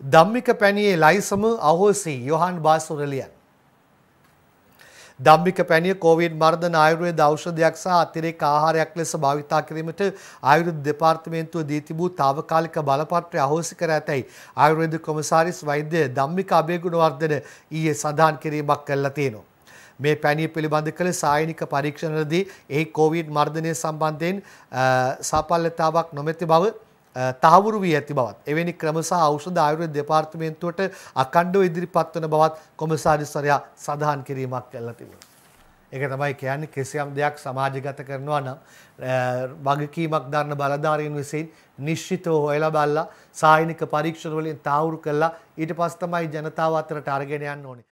ධම්මික පැණියේ ලයිසම අහෝසි යොහන් බාසුරලියන්. ධම්මික පැණිය කෝවිඩ් මර්ධන ආයුර්වේද ඖෂධයක් සහ අතිරේක ආහාරයක් ලෙස භාවිතා කිරීමට ආයුර්වේද දෙපාර්තමේන්තුව දී තිබූ తాවකාලික බලපත්‍රය අහෝසි කර ඇතැයි ආයුර්වේද කොමසාරිස් වෛද්‍ය ධම්මික අබේගුණවර්ධන ඊයේ සඳහන් කිරීමක් කළා තියෙනවා. මේ පැණිය පිළිබඳ කළ සායනික පරීක්ෂණවලදී එහි කෝවිඩ් මර්ධනය සම්බන්ධයෙන් සාපල්‍යතාවක් නොමැති බව තහවුරු වී ඇති බවත් එවැනි ක්‍රම සහ ඖෂධ ආයුර්වේද දෙපාර්තමේන්තුවට අඛණ්ඩව ඉදිරිපත් වන බවත් කොමසාරිස්වරයා සඳහන් කිරීමක් කළා තිබෙනවා. ඒක තමයි කියන්නේ කිසියම් දෙයක් සමාජගත කරනවා නම් වගකීමක් දරන බලධාරීන් විසින් නිශ්චිතව හොයලා බලලා සායනික පරීක්ෂණ වලින් තහවුරු කළා ඊට පස්සේ තමයි ජනතාව අතරට අරගෙන යන්න ඕනේ.